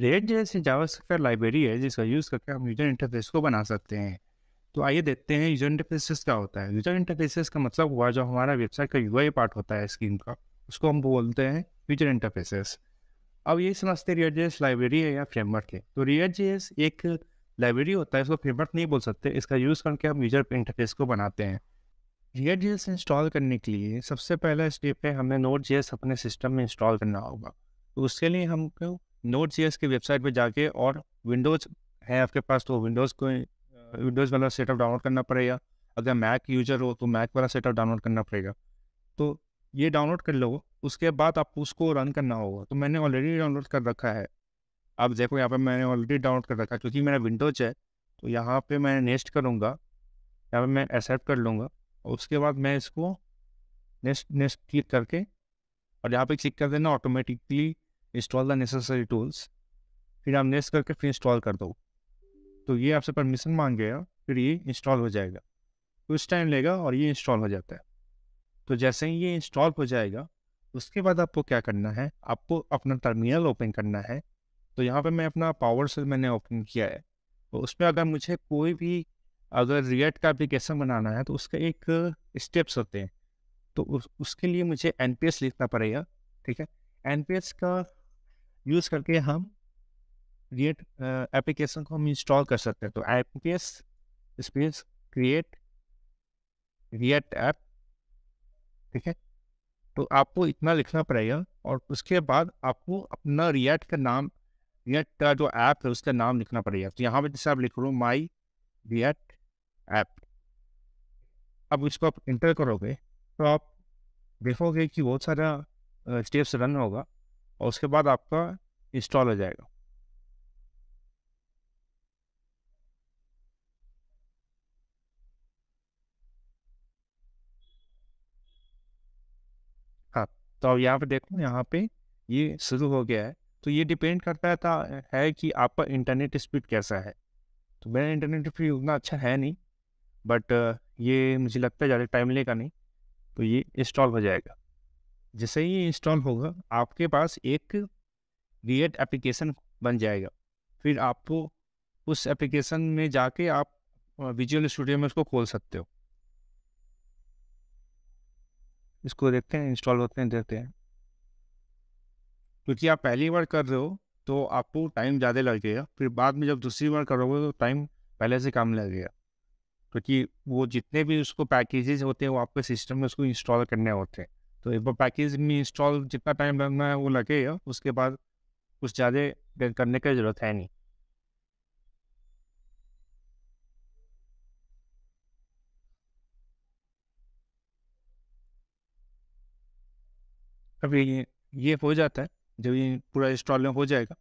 Red जैसी JavaScript library है जिसका यूज़ करके हम यूजर इंटरफेस को बना सकते हैं तो आइए देखते हैं यूजर इंटरफेसेस क्या होता है यूजर इंटरफेसेस का मतलब हुआ जो हमारा वेबसाइट का यूआई पार्ट होता है स्क्रीन का उसको हम बोलते हैं यूजर इंटरफेसेस अब ये समझते हैं रियर लाइब्रेरी है या फ्रेमवर्क है तो रियर एक लाइब्रेरी होता है इसको फ्रेमवर्क नहीं बोल सकते इसका यूज़ करके हम यूजर इंटरफेस को बनाते हैं रियर जी इंस्टॉल करने के लिए सबसे पहला स्टेप है हमें नोट जी अपने सिस्टम में इंस्टॉल करना होगा तो उसके लिए हमको नोट सी की वेबसाइट पर जाके और विंडोज़ है आपके पास तो विंडोज़ को हाँ। विंडोज़ वाला सेटअप डाउनलोड करना पड़ेगा अगर मैक यूजर हो तो मैक वाला सेटअप डाउनलोड करना पड़ेगा तो ये डाउनलोड कर लो उसके बाद आपको उसको रन करना होगा तो मैंने ऑलरेडी डाउनलोड कर रखा है अब देखो यहाँ पे मैंने ऑलरेडी डाउनलोड कर रखा है क्योंकि मेरा विंडोज है तो यहाँ पे मैं नेक्स्ट करूँगा यहाँ पे मैं एक्सेप्ट कर लूँगा और उसके बाद मैं इसको नेक्स्ट नेक्स्ट क्लिक करके और यहाँ पे क्लिक कर देना automatically install the necessary tools फिर आप नेक्स्ट करके फिर इंस्टॉल कर दो तो ये आपसे परमिशन मांगेगा फिर ये इंस्टॉल हो जाएगा कुछ टाइम लेगा और ये इंस्टॉल हो जाता है तो जैसे ही ये इंस्टॉल हो जाएगा उसके बाद आपको क्या करना है आपको अपना टर्मिनल ओपन करना है तो यहाँ पे मैं अपना पावर सेल मैंने ओपन किया है तो उसमें अगर मुझे कोई भी अगर रिएक्ट का एप्लीकेशन बनाना है तो उसका एक स्टेप्स होते हैं तो उस, उसके लिए मुझे एन लिखना पड़ेगा ठीक है एन का यूज़ करके हम क्रिएट एप्लीकेशन को हम इंस्टॉल कर सकते हैं तो I P space create react app ठीक है तो आपको इतना लिखना पड़ेगा और उसके बाद आपको अपना रिएक्ट का नाम रिएक्ट का जो ऐप है उसका नाम लिखना पड़ेगा तो यहाँ पर जैसे आप लिख रहे हो माई रिएक्ट ऐप अब इसको आप इंटर करोगे तो आप देखोगे कि बहुत सारा स्टेप्स रन होगा और उसके बाद आपका इंस्टॉल हो जाएगा हाँ तो अब यहाँ पे देखो यहाँ पे ये शुरू हो गया है तो ये डिपेंड करता है, था, है कि आपका इंटरनेट स्पीड कैसा है तो मेरा इंटरनेट स्पीड उतना अच्छा है नहीं बट ये मुझे लगता है ज़्यादा टाइम लेगा नहीं तो ये इंस्टॉल हो जाएगा जैसे ही इंस्टॉल होगा आपके पास एक क्रिएट एप्लीकेशन बन जाएगा फिर आपको उस एप्लीकेशन में जाके आप विजुअल स्टूडियो में उसको खोल सकते हो इसको देखते हैं इंस्टॉल होते हैं देखते हैं क्योंकि आप पहली बार कर रहे हो तो आपको टाइम ज़्यादा लगेगा फिर बाद में जब दूसरी बार करोगे तो टाइम पहले से कम लगेगा क्योंकि वो जितने भी उसको पैकेजेस होते हैं वो आपके सिस्टम में उसको इंस्टॉल करने होते हैं तो पैकेज में इंस्टॉल जितना टाइम लगना है वो लगेगा उसके बाद कुछ ज़्यादा करने की ज़रूरत है नहीं अभी ये हो जाता है जब ये पूरा इंस्टॉल हो जाएगा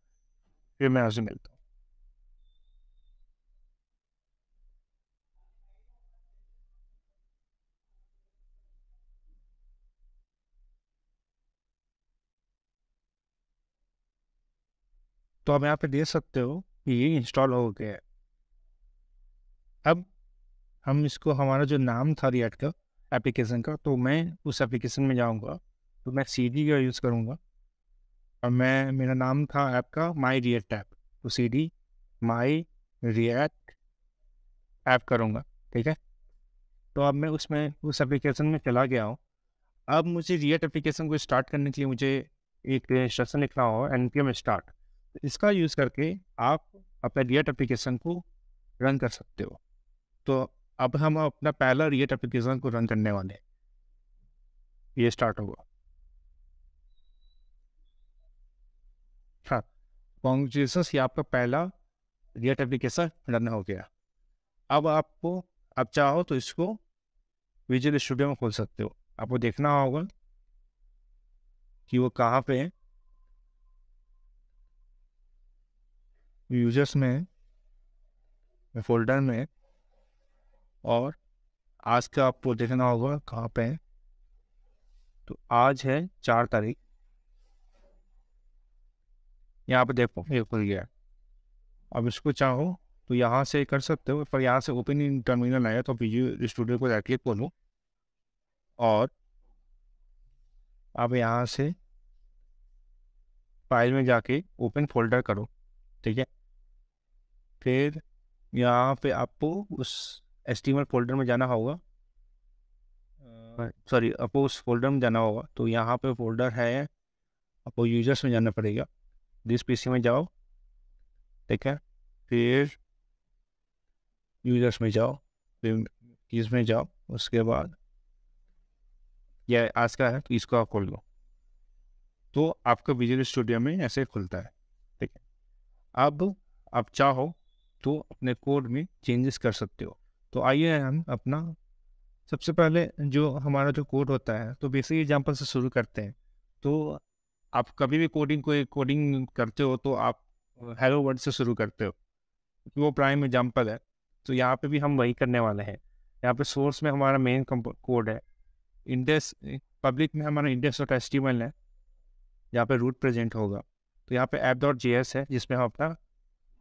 फिर मैं आपसे मिलता हूँ तो आप यहाँ पे देख सकते हो कि ये इंस्टॉल हो गया है अब हम इसको हमारा जो नाम था रिएक्ट का एप्लीकेशन का तो मैं उस एप्लीकेशन में जाऊँगा तो मैं सी डी का यूज़ करूँगा और मैं मेरा नाम था ऐप का माई रिएक्ट ऐप तो C D my react app करूँगा ठीक है तो अब मैं उसमें उस एप्लीकेशन में चला गया हूँ अब मुझे रिएक्ट एप्लीकेशन को स्टार्ट करने के लिए मुझे एक इंस्ट्रक्शन लिखना हो एन पी एम स्टार्ट इसका यूज़ करके आप अपने रिएट एप्लीकेशन को रन कर सकते हो तो अब हम अपना पहला रिएट एप्लीकेशन को रन करने वाले हैं ये स्टार्ट होगा हाँ ये आपका पहला रिएट एप्लीकेशन रन हो गया अब आपको आप चाहो तो इसको विजुअल स्टूडियो में खोल सकते हो आपको देखना होगा कि वो कहाँ पे है यूजर्स में फोल्डर में और आज का आपको देखना होगा कहाँ पे है तो आज है चार तारीख यहाँ पे देखो ये खुल गया अब इसको चाहो तो यहाँ से कर सकते हो पर यहाँ से ओपन इन टर्मिनल आया तो वीडियो स्टूडियो को जाके खोलो और अब यहाँ से फाइल में जाके ओपन फोल्डर करो ठीक है फिर यहाँ पे आपको उस एस फोल्डर में जाना होगा हाँ। सॉरी आपको उस फोल्डर में जाना होगा तो यहाँ पे फोल्डर है आपको यूजर्स में जाना पड़ेगा दिस पीसी में जाओ ठीक है फिर यूजर्स में जाओ फिर इसमें में जाओ उसके बाद यह आज का है तो इसको आप खोल लो तो आपका विजुअल स्टूडियो में ऐसे खुलता है ठीक है अब आप चाहो तो अपने कोड में चेंजेस कर सकते हो तो आइए हम अपना सबसे पहले जो हमारा जो कोड होता है तो बेसिक एग्जांपल से शुरू करते हैं तो आप कभी भी कोडिंग कोई कोडिंग करते हो तो आप हेलो वर्ड से शुरू करते हो क्योंकि वो प्राइम एग्जाम्पल है तो यहाँ पे भी हम वही करने वाले हैं यहाँ पे सोर्स में हमारा मेन कोड है इंडेक्स पब्लिक में हमारा इंडेक्स और टेस्टिमल है यहाँ पे रूट प्रेजेंट होगा तो यहाँ पे ऐप डॉट जे है जिसमें हम अपना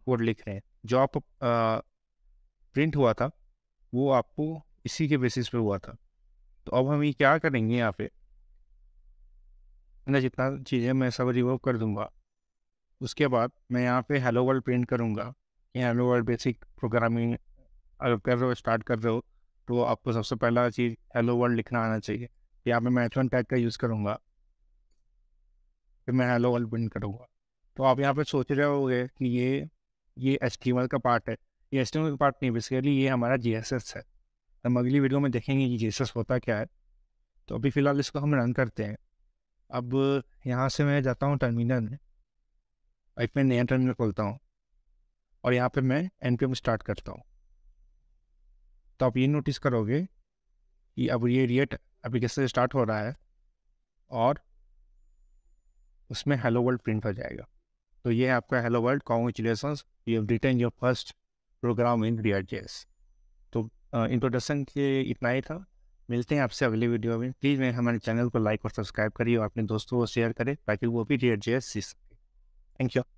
कोड लिख रहे हैं जो आप प्रिंट हुआ था वो आपको इसी के बेसिस पे हुआ था तो अब हम ये क्या करेंगे यहाँ पे ना जितना चीज़ें मैं सब रिमूव कर दूंगा उसके बाद मैं यहाँ पे हेलो वर्ल्ड प्रिंट करूँगा ये हेलो वर्ल्ड बेसिक प्रोग्रामिंग अगर कर रहे हो स्टार्ट कर रहे हो तो आपको सबसे पहला चीज़ हेलो वर्ल्ड लिखना आना चाहिए यहाँ पे मैं एच वन टैग का यूज़ करूँगा फिर मैं हेलो वर्ल्ड प्रिंट करूँगा तो आप यहाँ पे सोच रहे होगे कि ये ये एच का पार्ट है ये एच का पार्ट नहीं बेसिकली ये हमारा जी है हम अगली वीडियो में देखेंगे कि जी होता क्या है तो अभी फ़िलहाल इसको हम रन करते हैं अब यहाँ से मैं जाता हूँ टर्मिनल में एक मैं नया टर्मिनल खोलता हूँ और यहाँ पे मैं एन स्टार्ट करता हूँ तो आप ये नोटिस करोगे कि अब ये रिएट एप्लीकेशन स्टार्ट हो रहा है और उसमें हेलो वर्ल्ड प्रिंट हो जाएगा तो ये आपका hello world congratulation you have return your first program in रियर जेस तो इंट्रोडक्शन के इतना ही था मिलते हैं आपसे अगली वीडियो में प्लीज़ मेरे हमारे चैनल को लाइक और सब्सक्राइब करिए और अपने दोस्तों को शेयर करें ताकि वो भी रियर जेस सीख सकें थैंक यू